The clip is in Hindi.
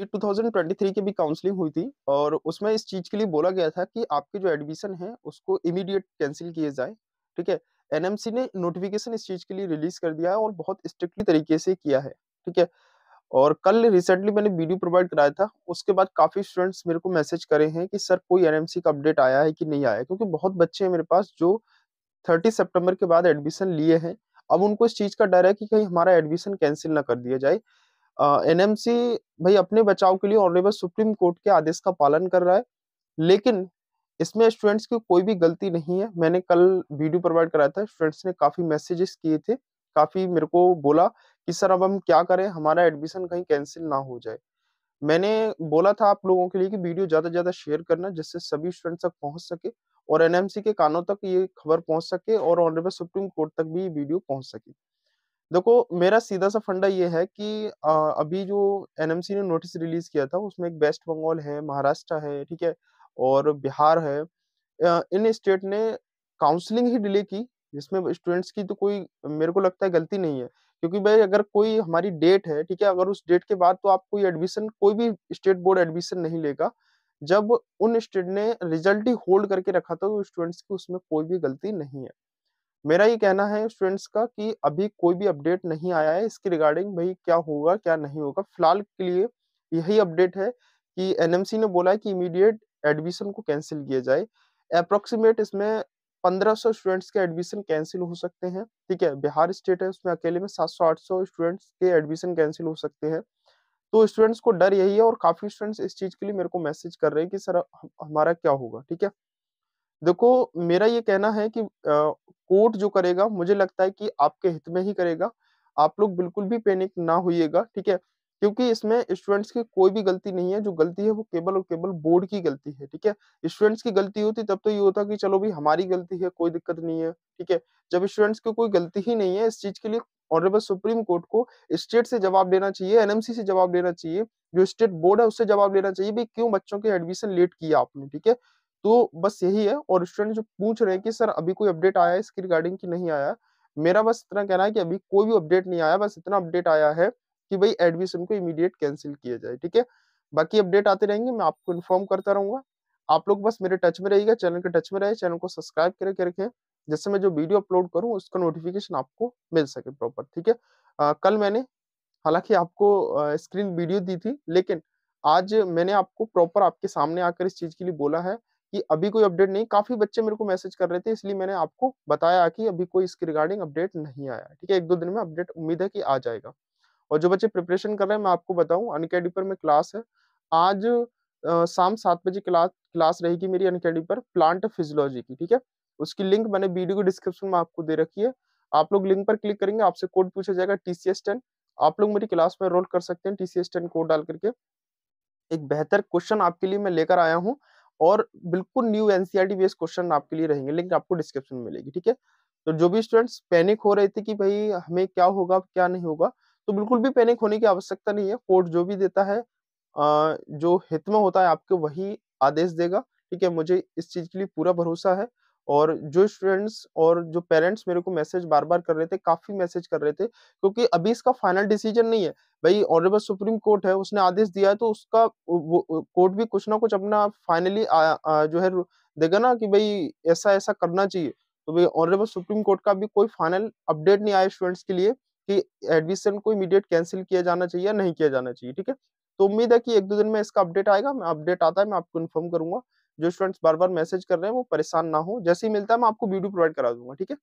ये 2023 की भी काउंसलिंग हुई थी और उसमें इस चीज के लिए बोला गया था कि आपके जो एडमिशन है उसको इमीडिएट कैंसिल किए जाए ठीक है एनएमसी ने नोटिफिकेशन इस चीज के लिए रिलीज कर दिया है और बहुत स्ट्रिक्टली तरीके से किया है ठीक है और कल रिसेंटली मैंने वीडियो प्रोवाइड कराया था उसके बाद काफ़ी स्टूडेंट्स मेरे को मैसेज करे हैं कि सर कोई एनएमसी का अपडेट आया है कि नहीं आया क्योंकि बहुत बच्चे हैं मेरे पास जो थर्टी सितंबर के बाद एडमिशन लिए हैं अब उनको इस चीज़ का डर है कि कहीं हमारा एडमिशन कैंसिल ना कर दिया जाए एनएमसी भाई अपने बचाव के लिए ऑनरेबल सुप्रीम कोर्ट के आदेश का पालन कर रहा है लेकिन इसमें स्टूडेंट्स की कोई भी गलती नहीं है मैंने कल वीडियो प्रोवाइड कराया था स्टूडेंट्स ने काफ़ी मैसेजेस किए थे काफ़ी मेरे को बोला कि सर अब हम क्या करें हमारा एडमिशन कहीं कैंसिल ना हो जाए मैंने बोला था आप लोगों के लिए कि वीडियो ज़्यादा से ज़्यादा शेयर करना जिससे सभी स्टूडेंट्स तक पहुंच सके और एनएमसी के कानों तक ये खबर पहुंच सके और ऑनरेबल सुप्रीम कोर्ट तक भी ये वीडियो पहुंच सके देखो मेरा सीधा सा फंडा ये है कि अभी जो एनएमसी ने नोटिस रिलीज़ किया था उसमें एक वेस्ट बंगाल है, महाराष्ट्र है, ठीक है? और बिहार है। इन स्टेट ने काउंसलिंग ही डिले की जिसमें स्टूडेंट्स की तो कोई मेरे को लगता है गलती नहीं है। क्योंकि भाई अगर कोई हमारी डेट है, ठीक है? अगर उस डेट के बाद तो आप कोई एडमिशन कोई भी स्टेट बोर्ड एडमिशन नहीं लेगा। जब उन स्टेट ने रिज़ल्ट ही होल्ड करके रखा था तो स्टूडेंट्स की उसमें कोई भी गलती नहीं है। मेरा ये कहना है स्टूडेंट्स का कि अभी कोई भी अपडेट नहीं आया है इसके रिगार्डिंग भाई क्या होगा क्या नहीं होगा फिलहाल के लिए यही अपडेट है कि एनएमसी ने बोला है कि इमीडिएट एडमिशन को कैंसिल किया जाए अप्रोक्सीमेट इसमें 1500 स्टूडेंट्स के एडमिशन कैंसिल हो सकते हैं ठीक है बिहार स्टेट है उसमें अकेले में सात आठ सौ स्टूडेंट्स के एडमिशन कैंसिल हो सकते हैं तो स्टूडेंट्स को डर यही है और काफी स्टूडेंट्स इस चीज के लिए मेरे को मैसेज कर रहे हैं कि सर हमारा क्या होगा ठीक है देखो मेरा ये कहना है कि कोर्ट जो करेगा मुझे लगता है कि आपके हित में ही करेगा। आप लोग बिल्कुल भी पैनिक ना होइएगा, ठीक है? क्योंकि इसमें स्टूडेंट्स की कोई भी गलती नहीं है, जो गलती है वो केवल और केवल बोर्ड की गलती है, ठीक है? स्टूडेंट्स की गलती होती तब तो ये होता कि चलो भाई हमारी गलती है, कोई दिक्कत नहीं है, ठीक है? जब स्टूडेंट्स की कोई गलती ही नहीं है इस चीज़ के लिए ऑनरेबल सुप्रीम कोर्ट को स्टेट से जवाब देना चाहिए, एनएमसी से जवाब देना चाहिए, जो स्टेट बोर्ड है उससे जवाब लेना चाहिए, भाई क्यों बच्चों के एडमिशन लेट किया आपने, ठीक है? तो बस यही है और स्टूडेंट जो पूछ रहे हैं कि सर अभी कोई अपडेट आया है इसके रिगार्डिंग की नहीं आया मेरा बस इतना कहना है कि अभी कोई भी अपडेट नहीं आया बस इतना अपडेट आया है कि भाई एडमिशन को इमीडिएट कैंसिल किया जाए ठीक है बाकी अपडेट आते रहेंगे मैं आपको इन्फॉर्म करता रहूंगा आप लोग बस मेरे टच में रहिएगा चैनल के टच में रहे चैनल को सब्सक्राइब करके रखें जिससे मैं जो वीडियो अपलोड करूँ उसका नोटिफिकेशन आपको मिल सके प्रॉपर ठीक है कल मैंने हालांकि आपको स्क्रीन वीडियो दी थी लेकिन आज मैंने आपको प्रॉपर आपके सामने आकर इस चीज के लिए बोला है कि अभी कोई अपडेट नहीं काफी बच्चे मेरे को मैसेज कर रहे थे इसलिए मैंने आपको बताया कि अभी कोई इसके रिगार्डिंग अपडेट नहीं आया ठीक है एक दो दिन में अपडेट उम्मीद है कि आ जाएगा और जो बच्चे प्रिपरेशन कर रहे हैं मैं आपको बताऊं अनकेडी पर मैं क्लास है आज शाम सात बजे क्लास क्लास रहेगी मेरी अनकेडी पर प्लांट फिजियोलॉजी की ठीक है उसकी लिंक मैंने वीडियो के डिस्क्रिप्शन में आपको दे रखी है आप लोग लिंक पर क्लिक करेंगे आपसे कोड पूछा जाएगा टीसीएस टेन आप लोग मेरी क्लास में रोल कर सकते हैं टीसीएस टेन कोड डाल करके एक बेहतर क्वेश्चन आपके लिए मैं लेकर आया हूँ और बिल्कुल न्यू एनसीआरटी बेस्ड क्वेश्चन आपके लिए रहेंगे लिंक आपको डिस्क्रिप्शन में मिलेगी ठीक है तो जो भी स्टूडेंट्स पैनिक हो रहे थे कि भाई हमें क्या होगा क्या नहीं होगा तो बिल्कुल भी पैनिक होने की आवश्यकता नहीं है कोर्ट जो भी देता है जो हित में होता है आपको वही आदेश देगा ठीक है मुझे इस चीज के लिए पूरा भरोसा है और जो स्टूडेंट्स और जो पेरेंट्स मेरे को मैसेज बार बार कर रहे थे काफी मैसेज कर रहे थे क्योंकि अभी इसका फाइनल डिसीजन नहीं है भाई ऑनरेबल सुप्रीम कोर्ट है उसने आदेश दिया है तो उसका कोर्ट भी कुछ ना कुछ अपना फाइनली जो है देगा ना कि भाई ऐसा ऐसा करना चाहिए तो भाई ऑनरेबल सुप्रीम कोर्ट का भी कोई फाइनल अपडेट नहीं आया स्टूडेंट्स के लिए कि एडमिशन को इमीडिएट कैंसिल किया जाना चाहिए या नहीं किया जाना चाहिए ठीक है तो उम्मीद है कि एक दो दिन में इसका अपडेट आएगा मैं अपडेट आता है मैं आपको इन्फॉर्म करूंगा जो स्टूडेंट्स बार बार मैसेज कर रहे हैं वो परेशान ना हो जैसे ही मिलता है मैं आपको वीडियो प्रोवाइड करा दूंगा ठीक है